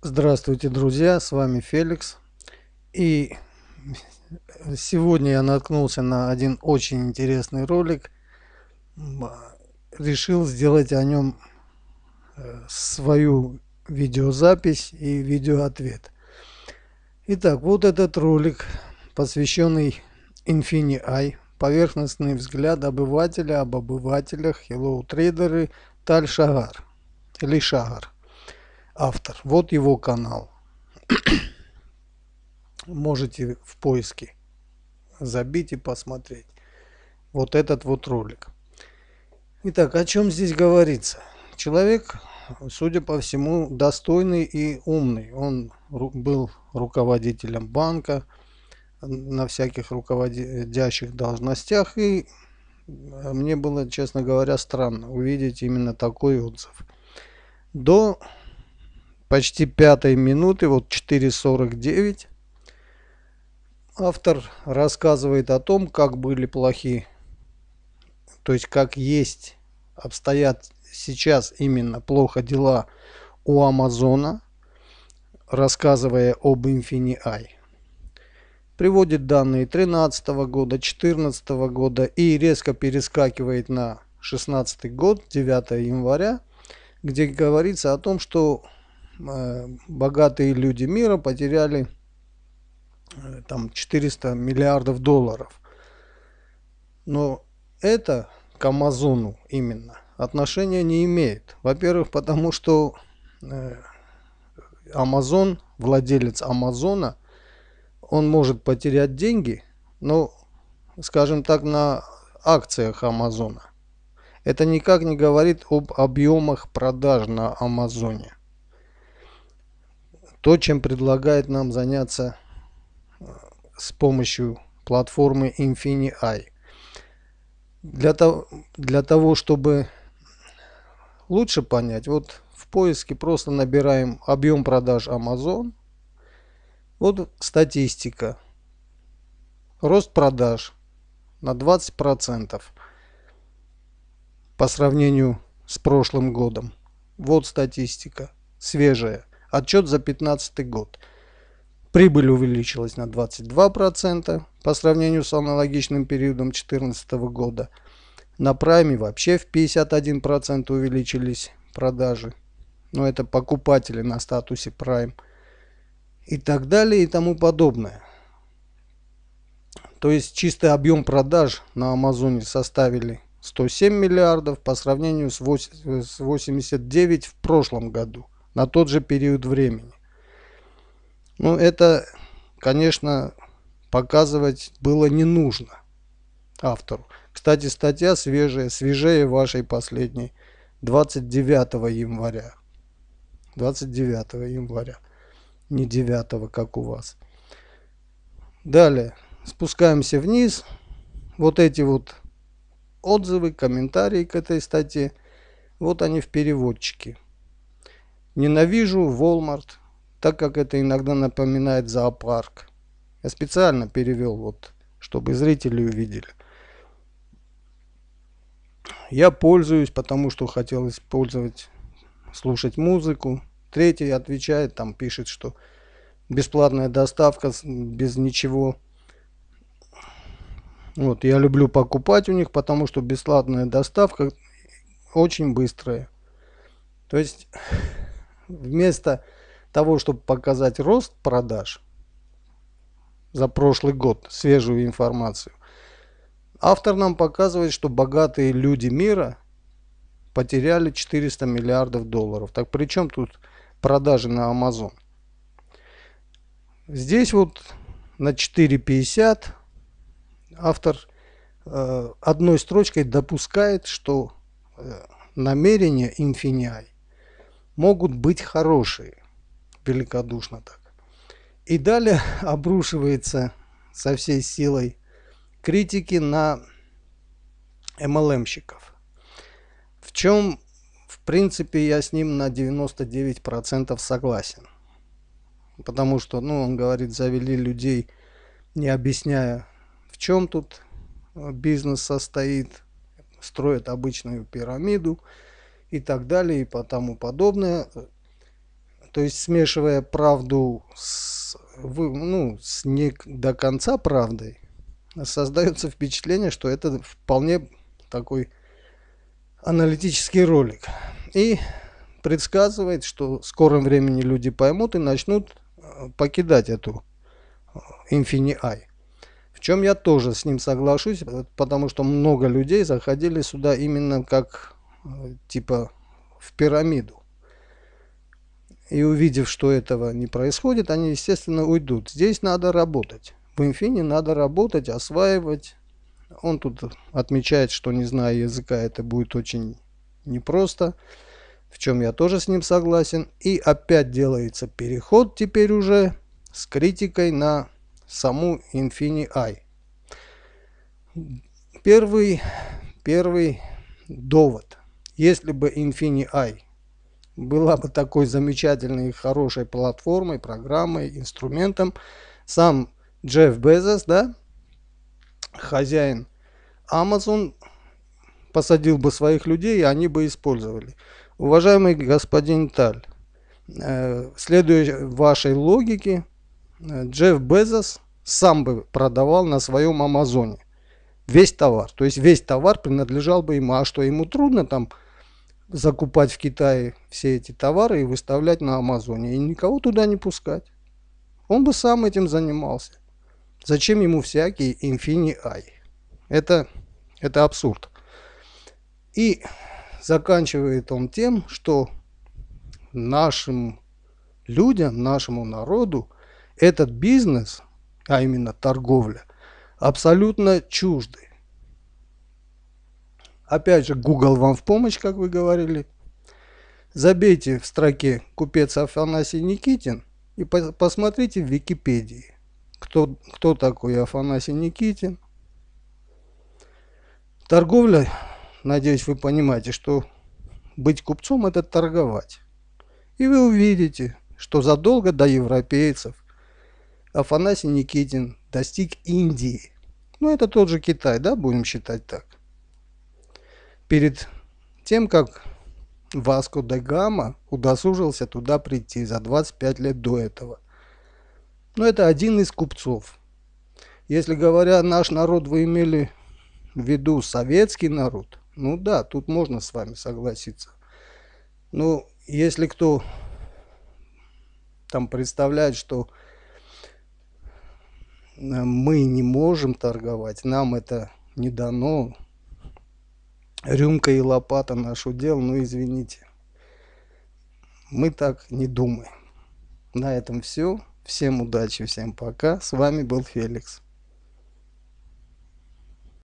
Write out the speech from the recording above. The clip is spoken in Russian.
Здравствуйте, друзья! С вами Феликс. И сегодня я наткнулся на один очень интересный ролик. Решил сделать о нем э, свою видеозапись и видеоответ. Итак, вот этот ролик, посвященный Infini-i, поверхностный взгляд обывателя об обывателях, Hello Trader и Таль Шагар или Шагар – автор. Вот его канал. Можете в поиске забить и посмотреть вот этот вот ролик. Итак, о чем здесь говорится? Человек, судя по всему, достойный и умный. Он был руководителем банка на всяких руководящих должностях. И э, мне было, честно говоря, странно увидеть именно такой отзыв. До почти пятой минуты, вот 4.49, автор рассказывает о том, как были плохи, то есть как есть, обстоят сейчас именно плохо дела у Амазона, рассказывая об Infinii. Приводит данные 13 года, 14 года и резко перескакивает на 16 год, 9 января, где говорится о том, что Э, богатые люди мира потеряли э, там 400 миллиардов долларов. Но это к Амазону именно отношения не имеет. Во-первых, потому что э, Амазон, владелец Амазона, он может потерять деньги, но, скажем так, на акциях Амазона. Это никак не говорит об объемах продаж на Амазоне. То, чем предлагает нам заняться э, с помощью платформы InfiniEye. Для того, для того, чтобы лучше понять, вот в поиске просто набираем объем продаж Amazon. Вот статистика. Рост продаж на 20% по сравнению с прошлым годом. Вот статистика, свежая. Отчет за 2015 год. Прибыль увеличилась на 22% по сравнению с аналогичным периодом 2014 года. На прайме вообще в 51% увеличились продажи. Но это покупатели на статусе Prime. И так далее и тому подобное. То есть чистый объем продаж на Амазоне составили 107 миллиардов по сравнению с 89 в прошлом году на тот же период времени. Ну, это, конечно, показывать было не нужно автору. Кстати, статья свежая, свежее вашей последней, 29 января. 29 января, не 9, как у вас. Далее, спускаемся вниз. Вот эти вот отзывы, комментарии к этой статье, вот они в переводчике. Ненавижу Walmart, так как это иногда напоминает зоопарк. Я специально перевел, вот, чтобы зрители увидели. Я пользуюсь, потому что хотел использовать, слушать музыку. Третий отвечает, там пишет, что бесплатная доставка без ничего. Вот, я люблю покупать у них, потому что бесплатная доставка очень быстрая. То есть Вместо того, чтобы показать рост продаж за прошлый год, свежую информацию, автор нам показывает, что богатые люди мира потеряли 400 миллиардов долларов. Так при чем тут продажи на Amazon? Здесь вот на 4.50 автор э, одной строчкой допускает, что э, намерение Infinii могут быть хорошие. Великодушно так. И далее обрушивается со всей силой критики на MLM-щиков. В чем, в принципе, я с ним на 99% согласен. Потому что, ну, он говорит, завели людей, не объясняя, в чем тут э, бизнес состоит, строят обычную пирамиду, и так далее и по тому подобное. То есть смешивая правду с, ну, с не до конца правдой, создается впечатление, что это вполне такой аналитический ролик. И предсказывает, что в скором времени люди поймут и начнут э, покидать эту э, Infini-I. В чем я тоже с ним соглашусь, э, потому что много людей заходили сюда именно как типа в пирамиду. И увидев, что этого не происходит, они, естественно, уйдут. Здесь надо работать. В инфине надо работать, осваивать. Он тут отмечает, что не зная языка, это будет очень непросто. В чем я тоже с ним согласен. И опять делается переход теперь уже с критикой на саму Infini I. Первый, первый довод. Если бы Infini-i была бы такой замечательной и хорошей платформой, программой, инструментом, сам Джефф Безос, да, хозяин Amazon, посадил бы своих людей, и они бы использовали. Уважаемый господин Таль, э, следуя вашей логике, э, Джефф Безос сам бы продавал на своем Амазоне весь товар. То есть весь товар принадлежал бы ему. А что, ему трудно там закупать в Китае все эти товары и выставлять на Амазоне, и никого туда не пускать. Он бы сам этим занимался. Зачем ему всякие инфини ай? Это, это абсурд. И заканчивает он тем, что нашим людям, нашему народу этот бизнес, а именно торговля, абсолютно чужды. Опять же, Google вам в помощь, как вы говорили. Забейте в строке «Купец Афанасий Никитин» и по посмотрите в Википедии, кто, кто такой Афанасий Никитин. Торговля, надеюсь, вы понимаете, что быть купцом – это торговать. И вы увидите, что задолго до европейцев Афанасий Никитин достиг Индии. Ну, это тот же Китай, да, будем считать так перед тем, как Васко да Гама удосужился туда прийти за 25 лет до этого. Но это один из купцов. Если говоря «наш народ», вы имели в виду советский народ, ну да, тут можно с вами согласиться. Но если кто там представляет, что э, мы не можем торговать, нам это не дано, рюмка и лопата наш удел, ну извините. Мы так не думаем. На этом все. Всем удачи, всем пока. С вами был Феликс.